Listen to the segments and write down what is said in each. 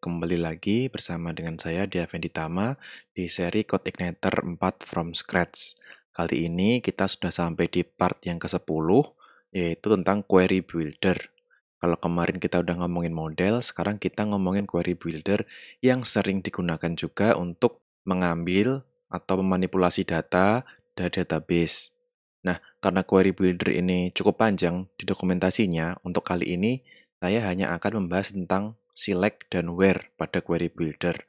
Kembali lagi bersama dengan saya Dia Tama di seri Code Igniter 4 from scratch. Kali ini kita sudah sampai di part yang ke-10 yaitu tentang query builder. Kalau kemarin kita udah ngomongin model, sekarang kita ngomongin query builder yang sering digunakan juga untuk mengambil atau memanipulasi data dari database. Nah, karena query builder ini cukup panjang di dokumentasinya, untuk kali ini saya hanya akan membahas tentang select, dan where pada query builder.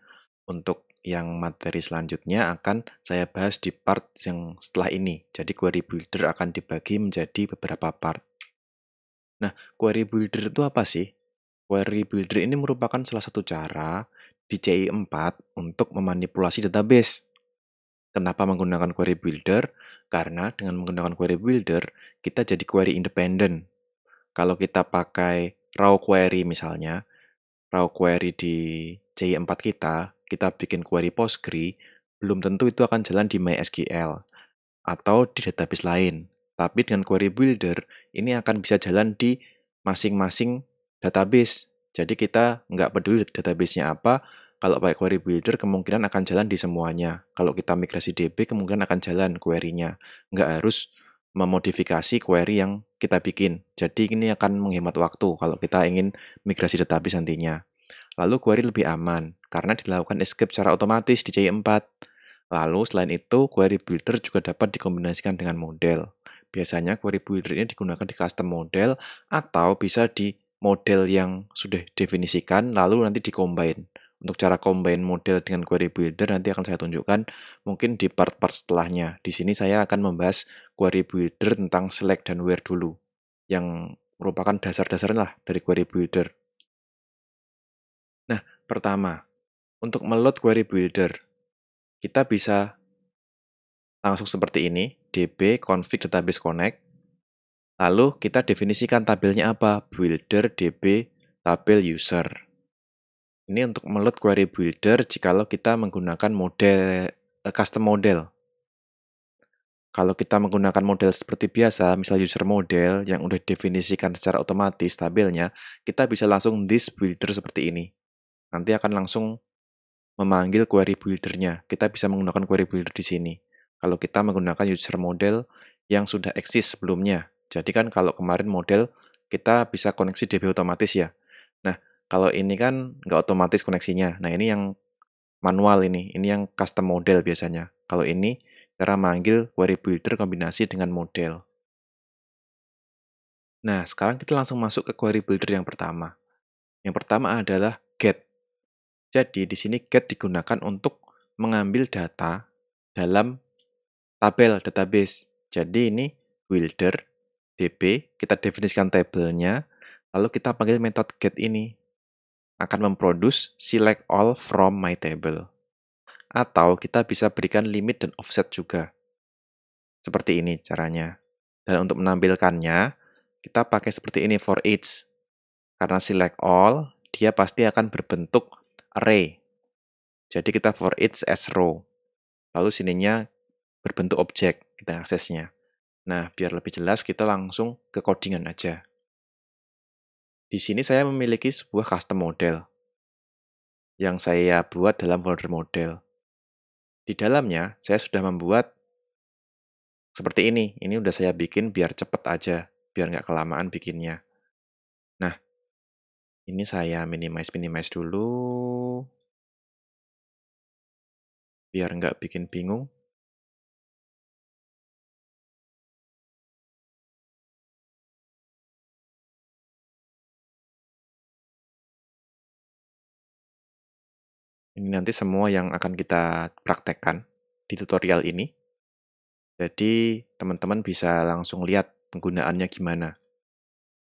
Untuk yang materi selanjutnya akan saya bahas di part yang setelah ini. Jadi query builder akan dibagi menjadi beberapa part. Nah, query builder itu apa sih? Query builder ini merupakan salah satu cara di CI4 untuk memanipulasi database. Kenapa menggunakan query builder? Karena dengan menggunakan query builder, kita jadi query independen. Kalau kita pakai raw query misalnya, raw query di CI4 kita, kita bikin query Postgre, belum tentu itu akan jalan di MySQL atau di database lain. Tapi dengan query builder, ini akan bisa jalan di masing-masing database. Jadi kita nggak peduli database-nya apa, kalau pakai query builder kemungkinan akan jalan di semuanya. Kalau kita migrasi DB kemungkinan akan jalan query-nya. Nggak harus memodifikasi query yang kita bikin. Jadi ini akan menghemat waktu kalau kita ingin migrasi database nantinya. Lalu query lebih aman karena dilakukan escape secara otomatis di j 4 Lalu selain itu, query builder juga dapat dikombinasikan dengan model. Biasanya query builder ini digunakan di custom model atau bisa di model yang sudah definisikan lalu nanti dikombin. Untuk cara combine model dengan query builder nanti akan saya tunjukkan mungkin di part-part setelahnya. Di sini saya akan membahas query builder tentang select dan where dulu yang merupakan dasar-dasarnya lah dari query builder. Nah, pertama, untuk meload query builder, kita bisa langsung seperti ini, db config database connect, lalu kita definisikan tabelnya apa, builder db tabel user. Ini untuk meload query builder jikalau kita menggunakan model eh, custom model. Kalau kita menggunakan model seperti biasa, misal user model yang udah definisikan secara otomatis tabelnya, kita bisa langsung this builder seperti ini. Nanti akan langsung memanggil query buildernya. Kita bisa menggunakan query builder di sini. Kalau kita menggunakan user model yang sudah eksis sebelumnya. Jadi kan kalau kemarin model, kita bisa koneksi DB otomatis ya. Nah, kalau ini kan nggak otomatis koneksinya. Nah ini yang manual ini, ini yang custom model biasanya. Kalau ini cara manggil query builder kombinasi dengan model. Nah sekarang kita langsung masuk ke query builder yang pertama. Yang pertama adalah get. Jadi di sini get digunakan untuk mengambil data dalam tabel database. Jadi ini builder db, kita definisikan tabelnya, lalu kita panggil metode get ini akan memproduce select all from my table. Atau kita bisa berikan limit dan offset juga. Seperti ini caranya. Dan untuk menampilkannya, kita pakai seperti ini for each. Karena select all, dia pasti akan berbentuk array. Jadi kita for each as row. Lalu sininya berbentuk objek kita aksesnya. Nah, biar lebih jelas kita langsung ke codingan aja. Di sini saya memiliki sebuah custom model yang saya buat dalam folder model. Di dalamnya saya sudah membuat seperti ini. Ini sudah saya bikin biar cepet aja, biar nggak kelamaan bikinnya. Nah, ini saya minimize-minimize dulu. Biar nggak bikin bingung. Ini nanti semua yang akan kita praktekkan di tutorial ini. Jadi teman-teman bisa langsung lihat penggunaannya gimana.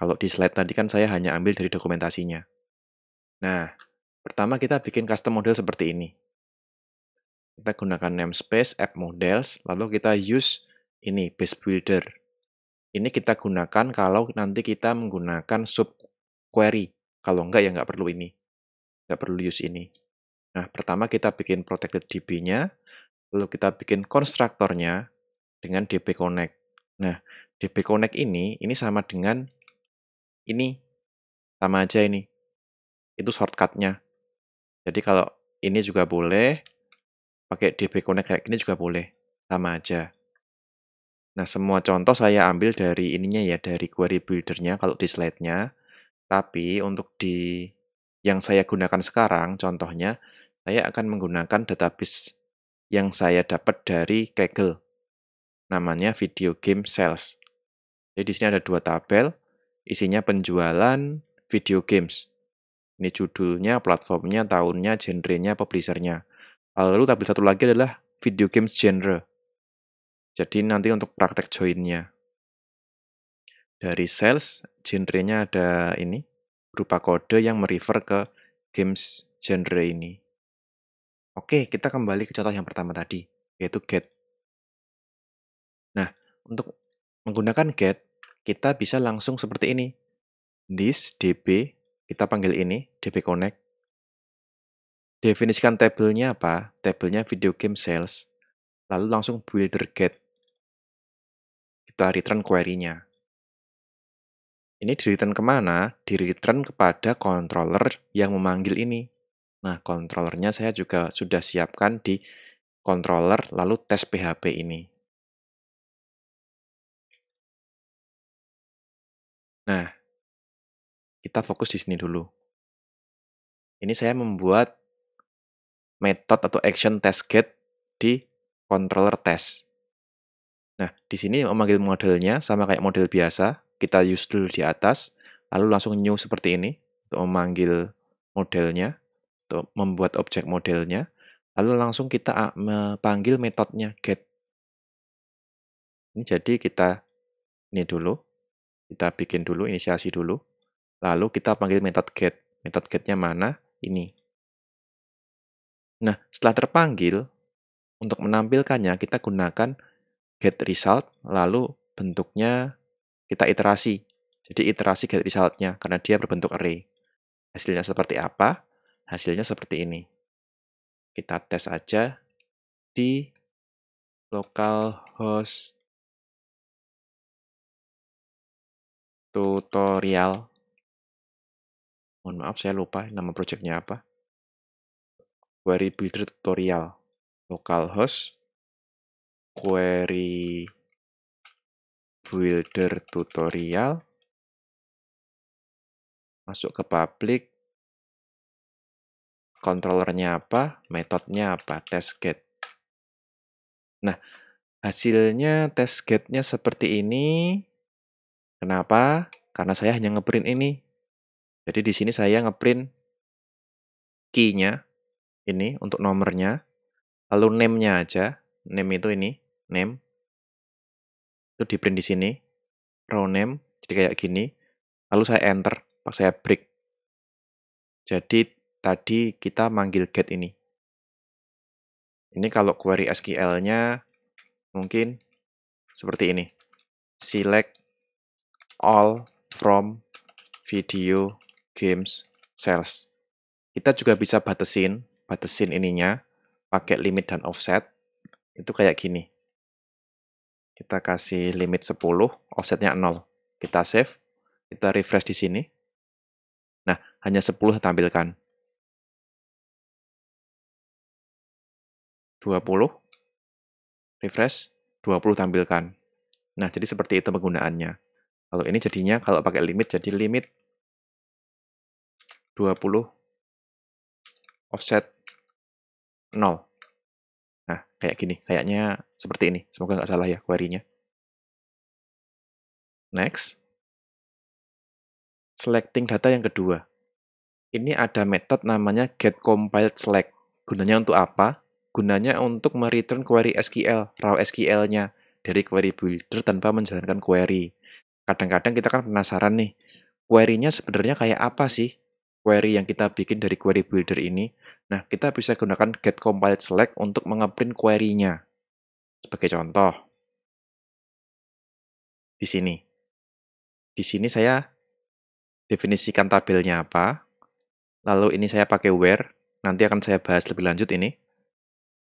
Kalau di slide tadi kan saya hanya ambil dari dokumentasinya. Nah, pertama kita bikin custom model seperti ini. Kita gunakan namespace app models, lalu kita use ini base builder. Ini kita gunakan kalau nanti kita menggunakan sub query. Kalau enggak ya enggak perlu ini. Enggak perlu use ini. Nah, pertama kita bikin protected DB-nya, lalu kita bikin konstruktornya dengan DB Connect. Nah, DB Connect ini, ini sama dengan ini, sama aja ini. Itu shortcutnya. Jadi kalau ini juga boleh, pakai DB Connect kayak gini juga boleh, sama aja. Nah, semua contoh saya ambil dari ininya ya, dari query builder-nya kalau di slide-nya. Tapi untuk di yang saya gunakan sekarang, contohnya, saya akan menggunakan database yang saya dapat dari Kaggle. Namanya Video Game Sales. Jadi di sini ada dua tabel, isinya penjualan video games. Ini judulnya, platformnya, tahunnya, genrenya, publishernya. Lalu tabel satu lagi adalah video games genre. Jadi nanti untuk praktek joinnya. Dari sales, genrenya ada ini, berupa kode yang merefer ke games genre ini. Oke, kita kembali ke contoh yang pertama tadi, yaitu get. Nah, untuk menggunakan get, kita bisa langsung seperti ini. This db, kita panggil ini, db connect. Definisikan tabelnya apa? Tabelnya video game sales. Lalu langsung builder get. Kita return query-nya. Ini di return kemana? Di return kepada controller yang memanggil ini, Nah, kontrolernya saya juga sudah siapkan di controller lalu tes PHP ini. Nah, kita fokus di sini dulu. Ini saya membuat method atau action test get di controller test. Nah, di sini memanggil modelnya sama kayak model biasa. Kita use dulu di atas, lalu langsung new seperti ini untuk memanggil modelnya. Gitu, membuat objek modelnya, lalu langsung kita ah, panggil metodenya get. Ini jadi kita ini dulu, kita bikin dulu inisiasi dulu, lalu kita panggil metode get. Metode getnya mana? Ini. Nah, setelah terpanggil, untuk menampilkannya kita gunakan get result, lalu bentuknya kita iterasi. Jadi iterasi get resultnya, karena dia berbentuk array. Hasilnya seperti apa, Hasilnya seperti ini. Kita tes aja di localhost tutorial. Mohon maaf, saya lupa nama projectnya apa. Query Builder Tutorial localhost query builder tutorial masuk ke public kontrolernya apa, metodenya apa, test gate. Nah, hasilnya test gate-nya seperti ini. Kenapa? Karena saya hanya ngeprint ini. Jadi di sini saya ngeprint key-nya ini untuk nomornya. Lalu name-nya aja. Name itu ini, name. Itu di print di sini. Row name, jadi kayak gini. Lalu saya enter, saya break. Jadi tadi kita manggil get ini. Ini kalau query SQL-nya mungkin seperti ini. Select all from video games sales. Kita juga bisa batasin, batasin ininya pakai limit dan offset. Itu kayak gini. Kita kasih limit 10, offsetnya 0. Kita save, kita refresh di sini. Nah, hanya 10 tampilkan. 20, refresh, 20 tampilkan. Nah, jadi seperti itu penggunaannya. Kalau ini jadinya, kalau pakai limit, jadi limit 20 offset 0. Nah, kayak gini. Kayaknya seperti ini. Semoga nggak salah ya query-nya. Next. Selecting data yang kedua. Ini ada method namanya get compiled select Gunanya untuk apa? gunanya untuk mereturn query SQL, raw SQL-nya dari query builder tanpa menjalankan query. Kadang-kadang kita kan penasaran nih, query-nya sebenarnya kayak apa sih? Query yang kita bikin dari query builder ini. Nah, kita bisa gunakan get compiled select untuk mengeprint query-nya. Sebagai contoh, di sini. Di sini saya definisikan tabelnya apa, lalu ini saya pakai where, nanti akan saya bahas lebih lanjut ini.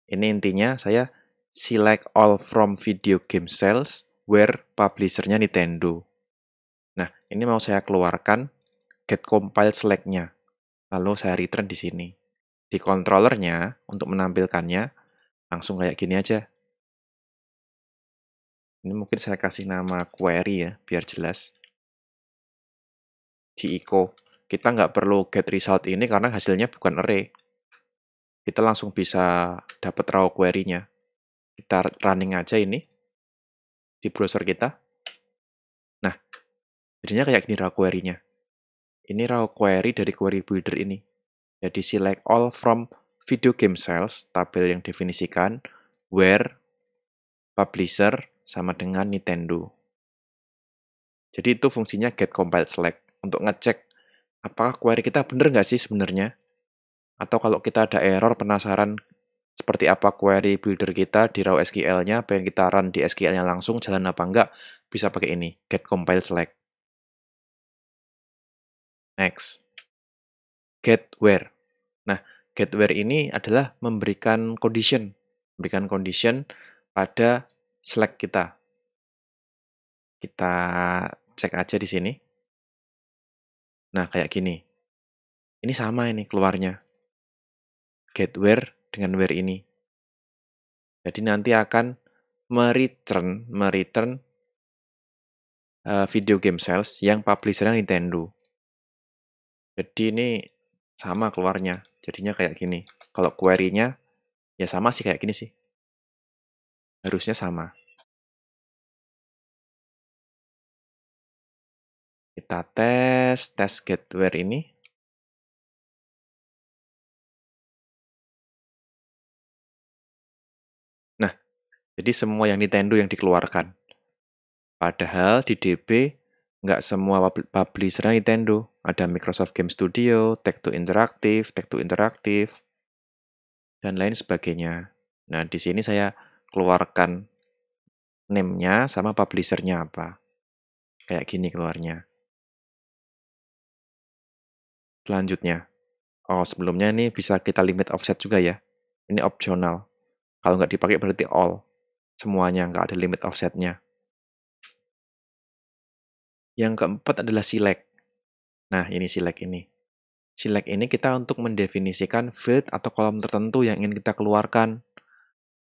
Ini intinya saya select all from video game sales where publishernya Nintendo. Nah, ini mau saya keluarkan get compile select-nya. Lalu saya return di sini. Di controllernya, untuk menampilkannya, langsung kayak gini aja. Ini mungkin saya kasih nama query ya, biar jelas. Di echo. Kita nggak perlu get result ini karena hasilnya bukan array kita langsung bisa dapat raw query-nya. Kita running aja ini di browser kita. Nah, jadinya kayak gini raw query-nya. Ini raw query dari query builder ini. Jadi select all from video game sales, tabel yang definisikan, where, publisher, sama dengan Nintendo. Jadi itu fungsinya get compile select untuk ngecek apakah query kita bener nggak sih sebenarnya atau kalau kita ada error penasaran seperti apa query builder kita di raw SQL-nya, pengen kita run di SQL-nya langsung, jalan apa enggak, bisa pakai ini, get compile select. Next, get where. Nah, get where ini adalah memberikan condition, memberikan condition pada select kita. Kita cek aja di sini. Nah, kayak gini. Ini sama ini keluarnya get dengan where ini. Jadi nanti akan mereturn, mereturn uh, video game sales yang publisher Nintendo. Jadi ini sama keluarnya, jadinya kayak gini. Kalau query-nya ya sama sih kayak gini sih. Harusnya sama. Kita tes, tes Getware ini. Jadi semua yang Nintendo yang dikeluarkan. Padahal di DB nggak semua publisher Nintendo. Ada Microsoft Game Studio, Tech two Interactive, Tech two Interactive, dan lain sebagainya. Nah, di sini saya keluarkan name-nya sama publisher-nya apa. Kayak gini keluarnya. Selanjutnya. Oh, sebelumnya ini bisa kita limit offset juga ya. Ini opsional. Kalau nggak dipakai berarti all semuanya, nggak ada limit offsetnya. Yang keempat adalah select. Nah, ini select ini. Select ini kita untuk mendefinisikan field atau kolom tertentu yang ingin kita keluarkan.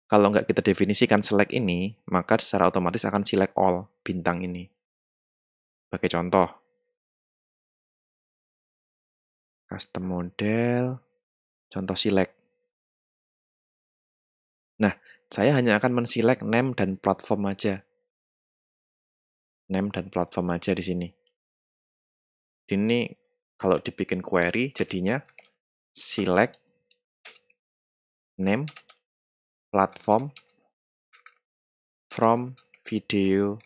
Kalau nggak kita definisikan select ini, maka secara otomatis akan select all bintang ini. Sebagai contoh, custom model, contoh select. Saya hanya akan menselek name dan platform aja. Name dan platform aja di sini. Di sini kalau dibikin query jadinya select name platform from video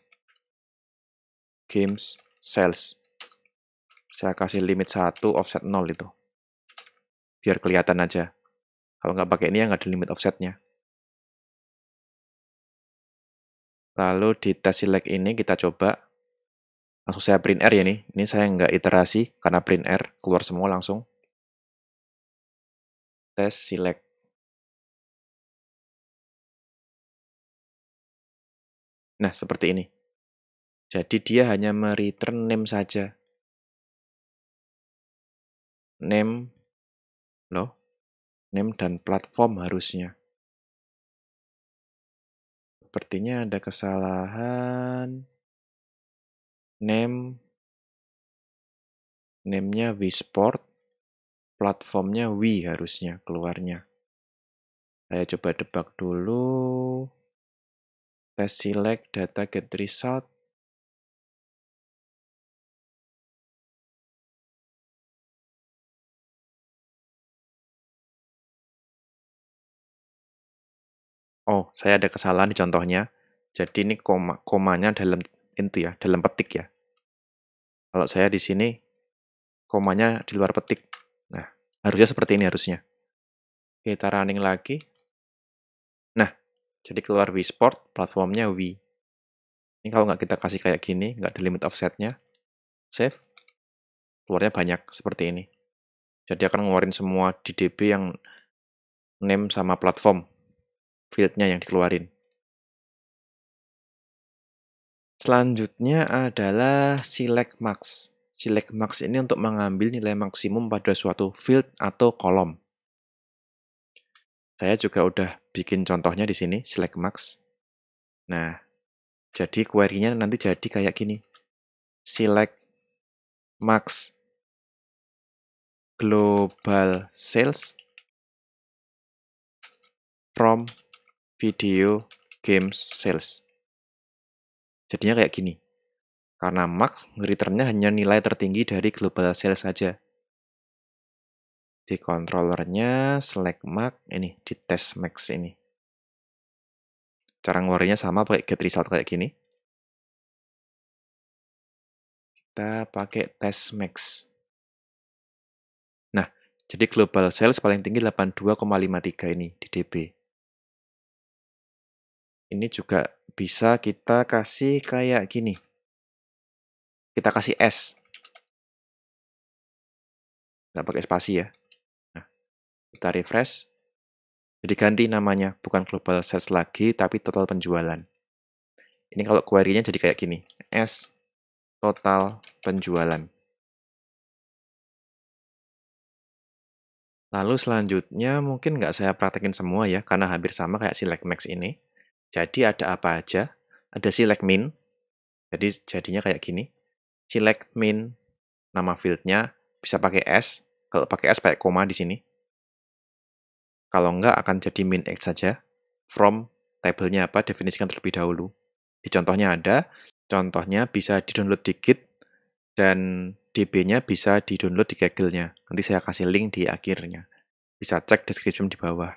games sales. Saya kasih limit 1 offset 0 itu. Biar kelihatan aja. Kalau nggak pakai ini ya nggak ada limit offsetnya. Lalu di tes select ini kita coba langsung saya print R ya nih. Ini saya nggak iterasi karena print R keluar semua langsung. Tes select. Nah, seperti ini. Jadi dia hanya mereturn name saja. Name, loh, name dan platform harusnya. Sepertinya ada kesalahan name name-nya Wisport, platformnya Wi harusnya keluarnya. Saya coba debug dulu. Tes select data get result oh saya ada kesalahan di contohnya. Jadi ini koma, komanya dalam itu ya, dalam petik ya. Kalau saya di sini komanya di luar petik. Nah, harusnya seperti ini harusnya. Kita running lagi. Nah, jadi keluar Wii Sport platformnya Wii. Ini kalau nggak kita kasih kayak gini, nggak di limit offsetnya, save, keluarnya banyak seperti ini. Jadi akan ngeluarin semua di yang name sama platform fieldnya yang dikeluarin. Selanjutnya adalah select max. Select max ini untuk mengambil nilai maksimum pada suatu field atau kolom. Saya juga udah bikin contohnya di sini, select max. Nah, jadi query-nya nanti jadi kayak gini. Select max global sales from video game sales. Jadinya kayak gini. Karena max return-nya hanya nilai tertinggi dari global sales saja. Di controllernya select max ini, di test max ini. Cara ngeluarinya sama pakai get result kayak gini. Kita pakai test max. Nah, jadi global sales paling tinggi 82,53 ini di DB. Ini juga bisa kita kasih kayak gini. Kita kasih S. Nggak pakai spasi ya. Nah, kita refresh. Jadi ganti namanya, bukan global sales lagi, tapi total penjualan. Ini kalau query-nya jadi kayak gini, S total penjualan. Lalu selanjutnya mungkin nggak saya praktekin semua ya, karena hampir sama kayak si Legmax ini. Jadi ada apa aja? Ada select min. Jadi jadinya kayak gini. Select min nama fieldnya bisa pakai s. Kalau pakai s pakai koma di sini. Kalau enggak akan jadi min x saja. From table apa? Definisikan terlebih dahulu. Di contohnya ada. Contohnya bisa di-download dikit dan DB-nya bisa di-download di Kaggle-nya. Nanti saya kasih link di akhirnya. Bisa cek description di bawah.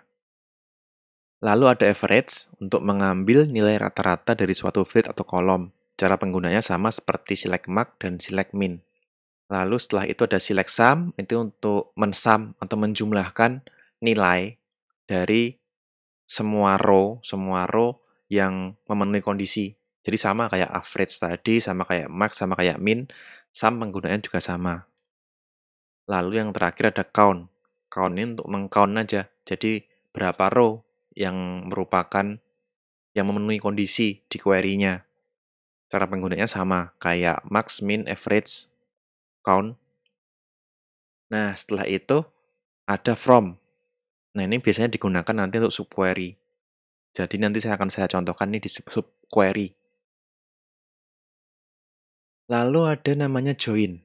Lalu ada average untuk mengambil nilai rata-rata dari suatu field atau kolom. Cara penggunanya sama seperti select mark dan select min. Lalu setelah itu ada select sum, itu untuk mensum atau menjumlahkan nilai dari semua row, semua row yang memenuhi kondisi. Jadi sama kayak average tadi, sama kayak max, sama kayak min, sum penggunanya juga sama. Lalu yang terakhir ada count. Count ini untuk mengcount aja. Jadi berapa row yang merupakan yang memenuhi kondisi di query-nya. Cara penggunanya sama, kayak max, min, average, count. Nah, setelah itu ada from. Nah, ini biasanya digunakan nanti untuk subquery. Jadi nanti saya akan saya contohkan ini di subquery. Lalu ada namanya join.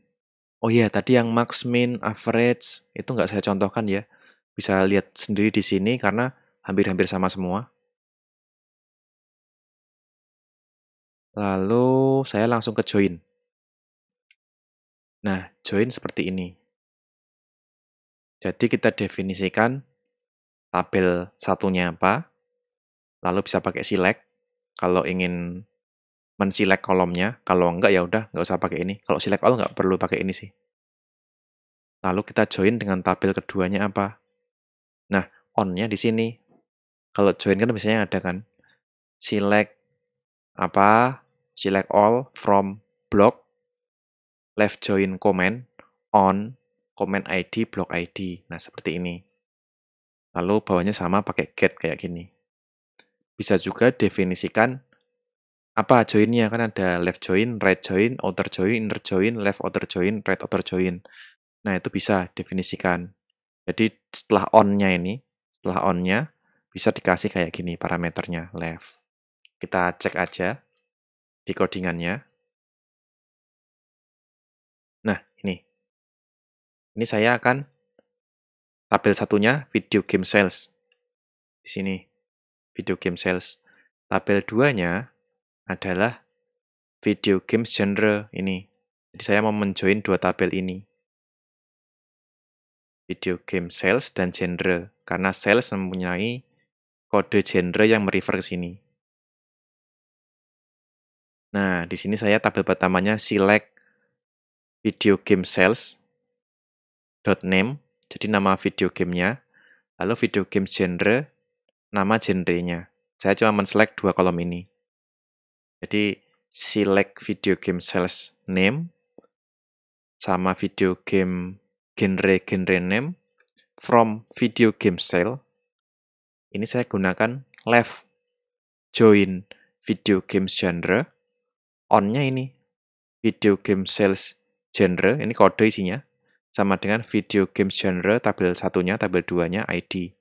Oh iya, tadi yang max, min, average itu nggak saya contohkan ya. Bisa lihat sendiri di sini karena hampir-hampir sama semua. Lalu saya langsung ke join. Nah, join seperti ini. Jadi kita definisikan tabel satunya apa, lalu bisa pakai select kalau ingin mensilek kolomnya. Kalau enggak ya udah nggak usah pakai ini. Kalau select all nggak perlu pakai ini sih. Lalu kita join dengan tabel keduanya apa? Nah, on-nya di sini kalau join kan biasanya ada kan select apa, select all from block, left join comment on comment ID block ID. Nah, seperti ini. Lalu bawahnya sama pakai get kayak gini. Bisa juga definisikan apa joinnya kan ada left join, right join, outer join, inner join, left outer join, right outer join. Nah itu bisa definisikan. Jadi setelah onnya ini, setelah onnya bisa dikasih kayak gini parameternya left. Kita cek aja di codingannya. Nah, ini. Ini saya akan tabel satunya video game sales. Di sini, video game sales. Tabel duanya adalah video games genre ini. Jadi saya mau menjoin dua tabel ini. Video game sales dan genre. Karena sales mempunyai kode genre yang merefer ke sini. Nah, di sini saya tabel pertamanya select video game sales dot .name, jadi nama video gamenya, lalu video game genre, nama genrenya. Saya cuma men-select dua kolom ini. Jadi select video game sales name sama video game genre genre name from video game sale ini saya gunakan left join video games genre. On-nya ini video game sales genre, ini kode isinya sama dengan video game genre tabel satunya, tabel duanya ID.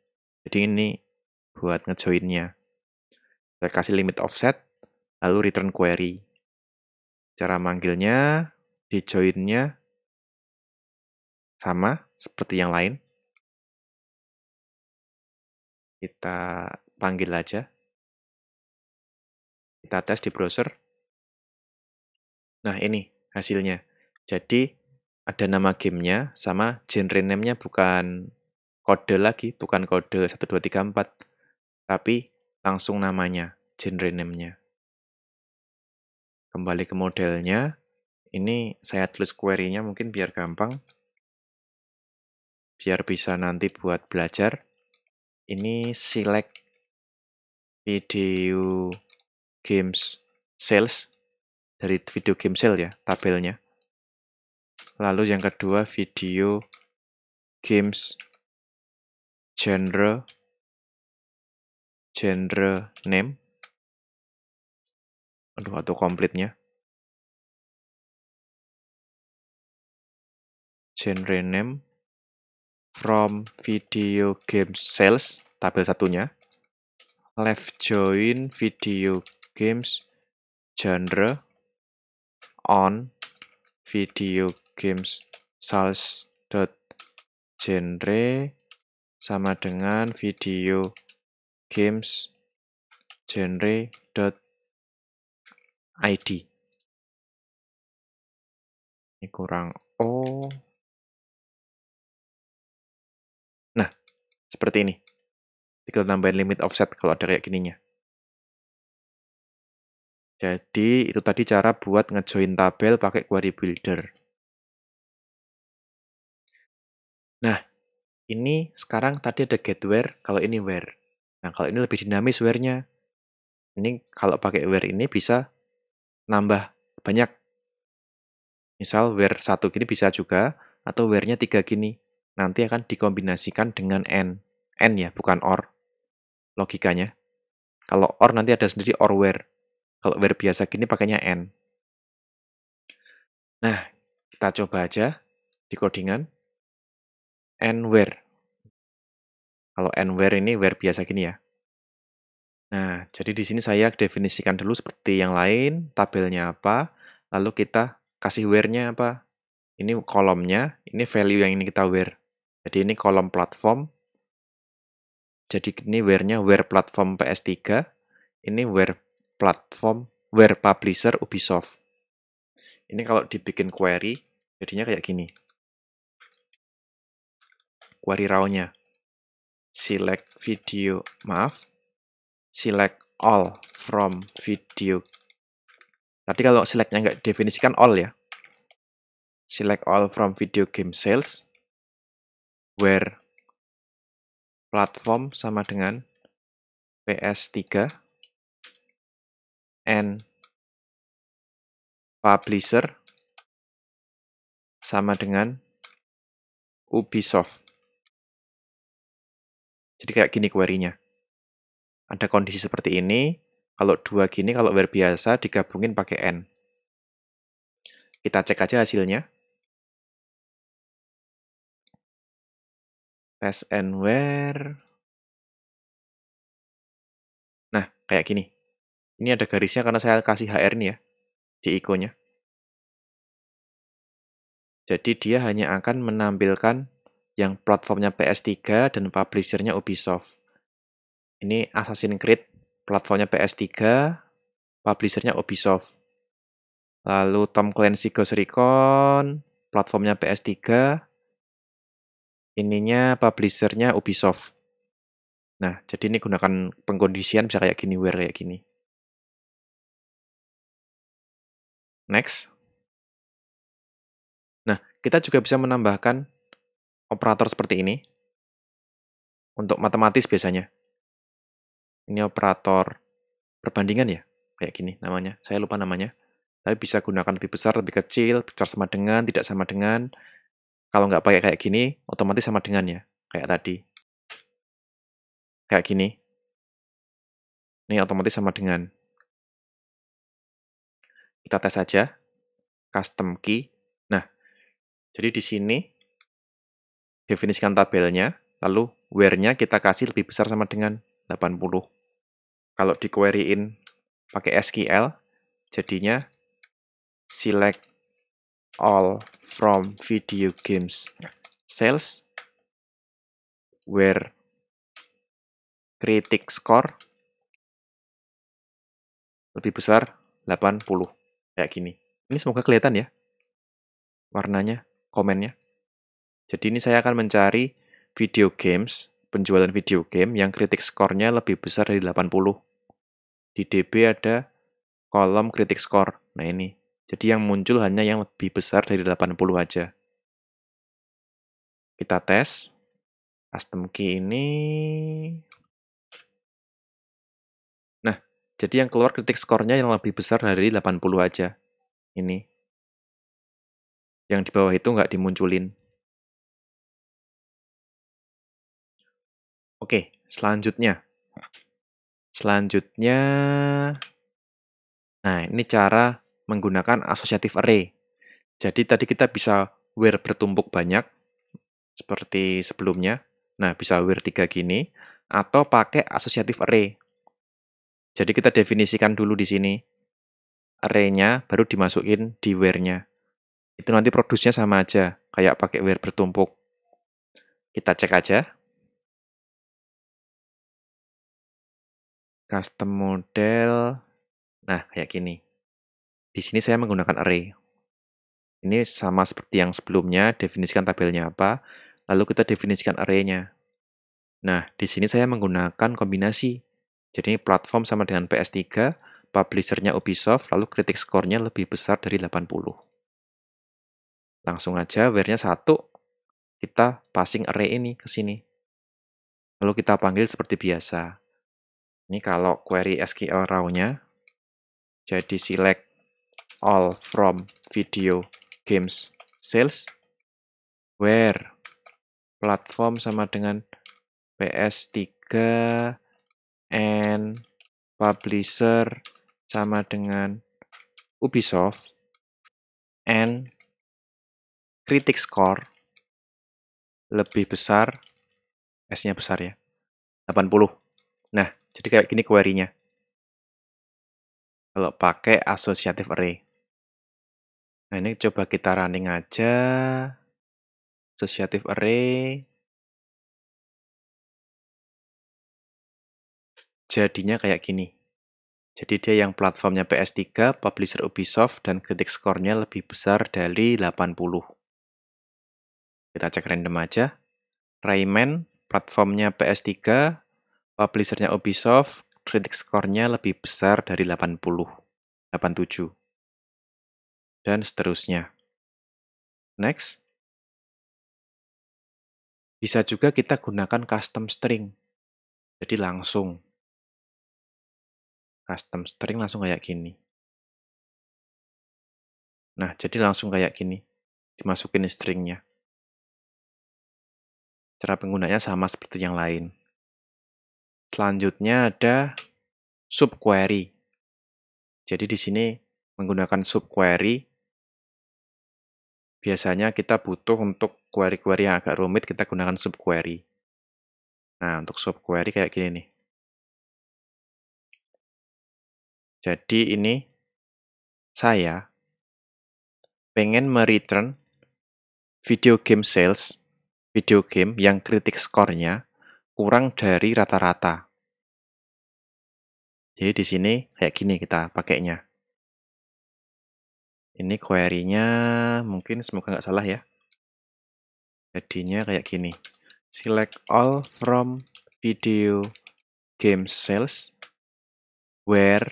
Jadi ini buat ngejoinnya. Saya kasih limit offset, lalu return query. Cara manggilnya, di joinnya sama seperti yang lain. Kita panggil aja. Kita tes di browser. Nah, ini hasilnya. Jadi, ada nama gamenya sama genre name-nya bukan kode lagi, bukan kode 1234, tapi langsung namanya, genre name-nya. Kembali ke modelnya, ini saya tulis query-nya mungkin biar gampang, biar bisa nanti buat belajar ini select video games sales dari video game sales ya tabelnya lalu yang kedua video games genre genre name aduh atau komplitnya genre name from video game sales tabel satunya left join video games genre on video games sales dot genre sama dengan video games genre dot id ini kurang o Seperti ini. Tinggal nambahin limit offset kalau ada kayak gininya. Jadi itu tadi cara buat ngejoin tabel pakai query builder. Nah, ini sekarang tadi ada get where, kalau ini where. Nah, kalau ini lebih dinamis where-nya. Ini kalau pakai where ini bisa nambah banyak. Misal where satu gini bisa juga, atau where-nya tiga gini nanti akan dikombinasikan dengan n. n ya, bukan or. Logikanya. Kalau or nanti ada sendiri or where. Kalau where biasa gini pakainya n. Nah, kita coba aja di codingan n where. Kalau n where ini where biasa gini ya. Nah, jadi di sini saya definisikan dulu seperti yang lain, tabelnya apa, lalu kita kasih where-nya apa. Ini kolomnya, ini value yang ini kita where. Jadi ini kolom platform. Jadi ini where-nya where platform PS3, ini where platform where publisher Ubisoft. Ini kalau dibikin query, jadinya kayak gini. Query raw-nya. Select video, maaf. Select all from video. Tadi kalau selectnya nggak definisikan all ya. Select all from video game sales where platform sama dengan PS3 and publisher sama dengan Ubisoft. Jadi kayak gini query-nya. Ada kondisi seperti ini, kalau dua gini, kalau where biasa digabungin pakai N. Kita cek aja hasilnya. Test and where. Nah, kayak gini. Ini ada garisnya karena saya kasih HR nih ya, di ikonya. Jadi dia hanya akan menampilkan yang platformnya PS3 dan publishernya Ubisoft. Ini Assassin's Creed, platformnya PS3, publishernya Ubisoft. Lalu Tom Clancy Ghost Recon, platformnya PS3, ininya publishernya Ubisoft. Nah, jadi ini gunakan pengkondisian bisa kayak gini, where kayak gini. Next. Nah, kita juga bisa menambahkan operator seperti ini. Untuk matematis biasanya. Ini operator perbandingan ya, kayak gini namanya. Saya lupa namanya. Tapi bisa gunakan lebih besar, lebih kecil, besar sama dengan, tidak sama dengan, kalau nggak pakai kayak gini, otomatis sama dengannya. Kayak tadi. Kayak gini. Ini otomatis sama dengan. Kita tes aja. Custom key. Nah, jadi di sini definisikan tabelnya, lalu where-nya kita kasih lebih besar sama dengan 80. Kalau di query-in pakai SQL, jadinya select all from video games sales where critic score lebih besar 80 kayak gini. Ini semoga kelihatan ya warnanya, komennya. Jadi ini saya akan mencari video games, penjualan video game yang kritik skornya lebih besar dari 80. Di DB ada kolom kritik skor. Nah ini jadi yang muncul hanya yang lebih besar dari 80 aja. Kita tes. Custom key ini. Nah, jadi yang keluar kritik skornya yang lebih besar dari 80 aja. Ini. Yang di bawah itu nggak dimunculin. Oke, selanjutnya. Selanjutnya, nah ini cara menggunakan associative array. Jadi tadi kita bisa where bertumpuk banyak, seperti sebelumnya. Nah, bisa where 3 gini, atau pakai associative array. Jadi kita definisikan dulu di sini array-nya, baru dimasukin di where-nya. Itu nanti produksinya sama aja, kayak pakai where bertumpuk. Kita cek aja. custom model. Nah, kayak gini. Di sini saya menggunakan array. Ini sama seperti yang sebelumnya, definisikan tabelnya apa, lalu kita definisikan arraynya. Nah, di sini saya menggunakan kombinasi. Jadi ini platform sama dengan PS3, publisher-nya Ubisoft, lalu kritik skornya lebih besar dari 80. Langsung aja, where-nya 1, kita passing array ini ke sini. Lalu kita panggil seperti biasa. Ini kalau query SQL raw-nya, jadi select all from video games sales where platform sama dengan PS3 and publisher sama dengan Ubisoft and critic score lebih besar S-nya besar ya 80. Nah, jadi kayak gini query-nya. Kalau pakai associative array. Nah, ini coba kita running aja. Associative array. Jadinya kayak gini. Jadi dia yang platformnya PS3, publisher Ubisoft, dan kritik skornya lebih besar dari 80. Kita cek random aja. Rayman, platformnya PS3, publishernya Ubisoft, kritik skornya lebih besar dari 80, 87 dan seterusnya. Next. Bisa juga kita gunakan custom string. Jadi langsung. Custom string langsung kayak gini. Nah, jadi langsung kayak gini. Dimasukin stringnya. Cara penggunanya sama seperti yang lain. Selanjutnya ada subquery. Jadi di sini menggunakan subquery biasanya kita butuh untuk query-query yang agak rumit, kita gunakan subquery. Nah, untuk subquery kayak gini nih. Jadi ini saya pengen mereturn video game sales, video game yang kritik skornya kurang dari rata-rata. Jadi di sini kayak gini kita pakainya. Ini query-nya mungkin semoga nggak salah ya. Jadinya kayak gini. Select all from video game sales where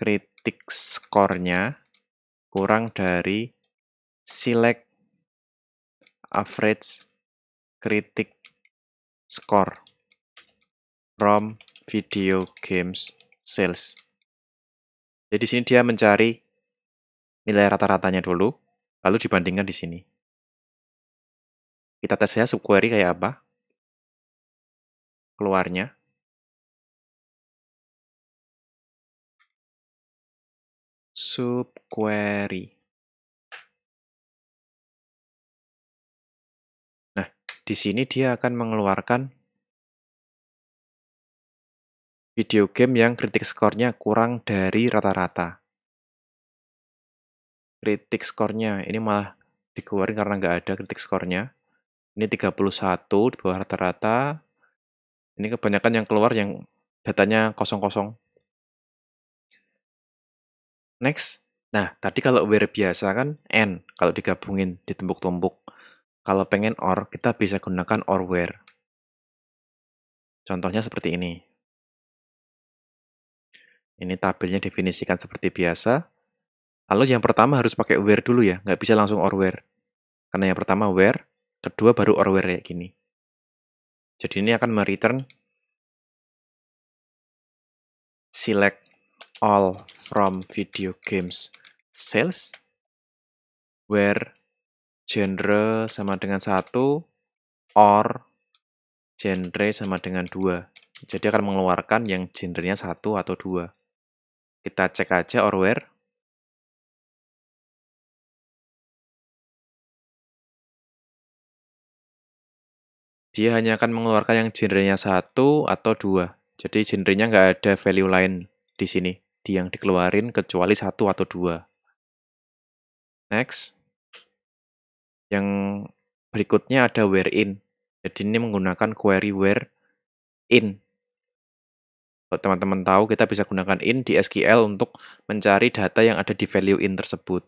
critic score-nya kurang dari select average critic score from video games sales. Jadi di sini dia mencari nilai rata-ratanya dulu, lalu dibandingkan di sini. Kita tes ya subquery kayak apa. Keluarnya. Subquery. Nah, di sini dia akan mengeluarkan video game yang kritik skornya kurang dari rata-rata kritik skornya ini malah dikeluarin karena nggak ada kritik skornya ini 31 di bawah rata-rata ini kebanyakan yang keluar yang datanya kosong-kosong next nah tadi kalau where biasa kan n kalau digabungin ditumpuk-tumpuk kalau pengen or kita bisa gunakan or where contohnya seperti ini ini tabelnya definisikan seperti biasa Lalu yang pertama harus pakai where dulu ya, nggak bisa langsung or where. Karena yang pertama where, kedua baru or where kayak gini. Jadi ini akan mereturn select all from video games sales where genre sama dengan satu or genre sama dengan dua. Jadi akan mengeluarkan yang genrenya satu atau dua. Kita cek aja or where Dia hanya akan mengeluarkan yang genrenya satu atau dua. Jadi genrenya nggak ada value lain di sini. Di yang dikeluarin kecuali satu atau dua. Next. Yang berikutnya ada where in. Jadi ini menggunakan query where in. Kalau teman-teman tahu, kita bisa gunakan in di SQL untuk mencari data yang ada di value in tersebut.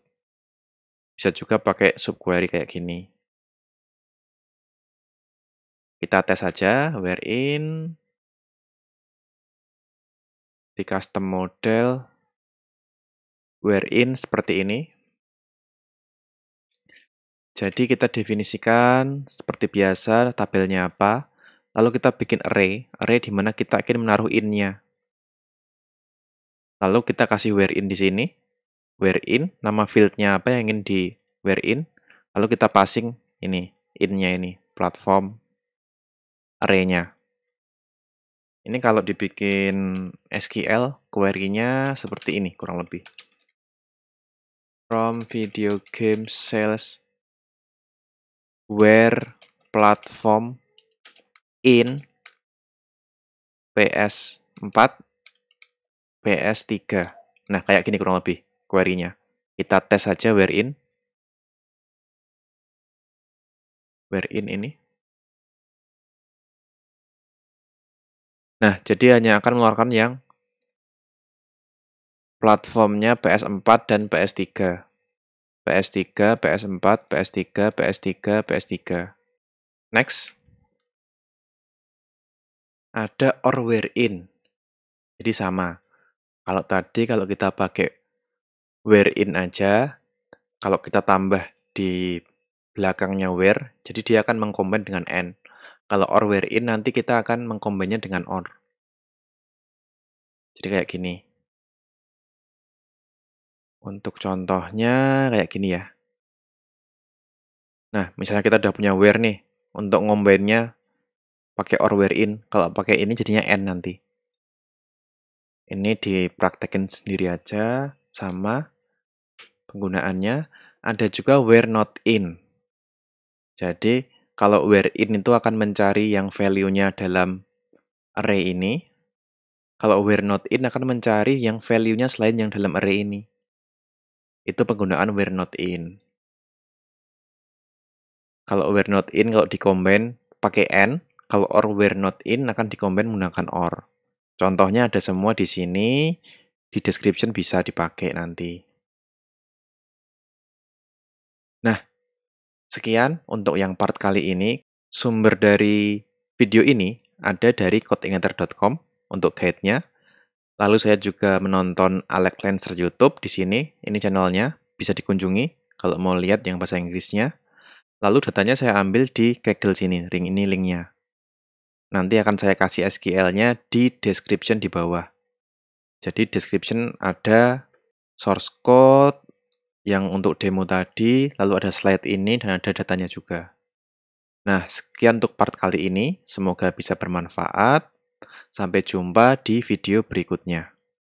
Bisa juga pakai subquery kayak gini. Kita tes saja in di custom model where in seperti ini. Jadi kita definisikan seperti biasa tabelnya apa, lalu kita bikin array, array di mana kita ingin menaruh in-nya. Lalu kita kasih where in di sini, where in nama fieldnya apa yang ingin di where in lalu kita passing ini, in-nya ini, platform arraynya. Ini kalau dibikin SQL, query-nya seperti ini kurang lebih. From video game sales where platform in PS4, PS3. Nah, kayak gini kurang lebih query-nya. Kita tes saja where in. Where in ini. Nah, jadi hanya akan mengeluarkan yang platformnya PS4 dan PS3. PS3, PS4, PS3, PS3, PS3. Next. Ada or where in, Jadi sama. Kalau tadi kalau kita pakai where in aja, kalau kita tambah di belakangnya where, jadi dia akan mengkomen dengan and. Kalau or where in nanti kita akan mengkombinnya dengan or. Jadi kayak gini. Untuk contohnya kayak gini ya. Nah, misalnya kita udah punya where nih. Untuk ngombinnya pakai or where in. Kalau pakai ini jadinya n nanti. Ini dipraktekin sendiri aja sama penggunaannya. Ada juga where not in. Jadi kalau where in itu akan mencari yang value-nya dalam array ini. Kalau where not in akan mencari yang value-nya selain yang dalam array ini. Itu penggunaan where not in. Kalau where not in kalau combine pakai n, kalau or where not in akan combine menggunakan or. Contohnya ada semua di sini, di description bisa dipakai nanti. Nah, Sekian untuk yang part kali ini. Sumber dari video ini ada dari codeigniter.com untuk guide-nya. Lalu saya juga menonton Alex Lancer YouTube di sini. Ini channelnya, bisa dikunjungi kalau mau lihat yang bahasa Inggrisnya. Lalu datanya saya ambil di Kaggle sini, ring ini linknya. Nanti akan saya kasih SQL-nya di description di bawah. Jadi description ada source code, yang untuk demo tadi, lalu ada slide ini dan ada datanya juga. Nah, sekian untuk part kali ini. Semoga bisa bermanfaat. Sampai jumpa di video berikutnya.